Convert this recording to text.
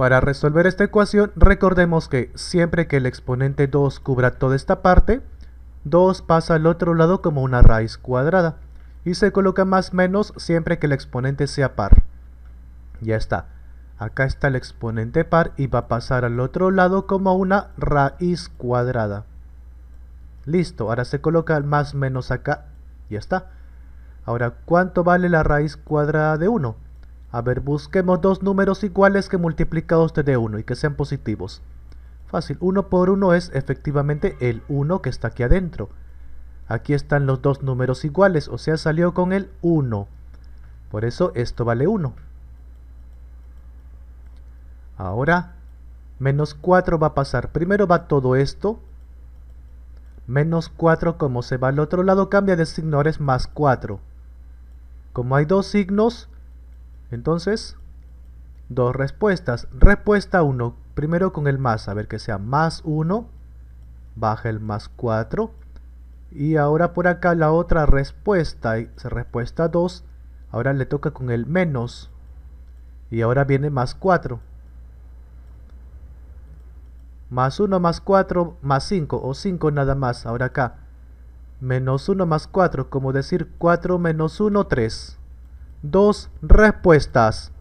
Para resolver esta ecuación, recordemos que siempre que el exponente 2 cubra toda esta parte, 2 pasa al otro lado como una raíz cuadrada, y se coloca más menos siempre que el exponente sea par. Ya está. Acá está el exponente par y va a pasar al otro lado como una raíz cuadrada. Listo, ahora se coloca más menos acá. Ya está. Ahora, ¿cuánto vale la raíz cuadrada de 1? A ver, busquemos dos números iguales que multiplicados de 1 y que sean positivos. Fácil, 1 por 1 es efectivamente el 1 que está aquí adentro. Aquí están los dos números iguales, o sea, salió con el 1. Por eso esto vale 1. Ahora, menos 4 va a pasar. Primero va todo esto. Menos 4, como se va al otro lado, cambia de signo, ahora es más 4. Como hay dos signos, entonces, dos respuestas. Respuesta 1, primero con el más, a ver que sea más 1, baja el más 4. Y ahora por acá la otra respuesta, respuesta 2, ahora le toca con el menos. Y ahora viene más 4. Más 1 más 4 más 5, o 5 nada más, ahora acá. Menos 1 más 4, como decir 4 menos 1, 3 dos respuestas.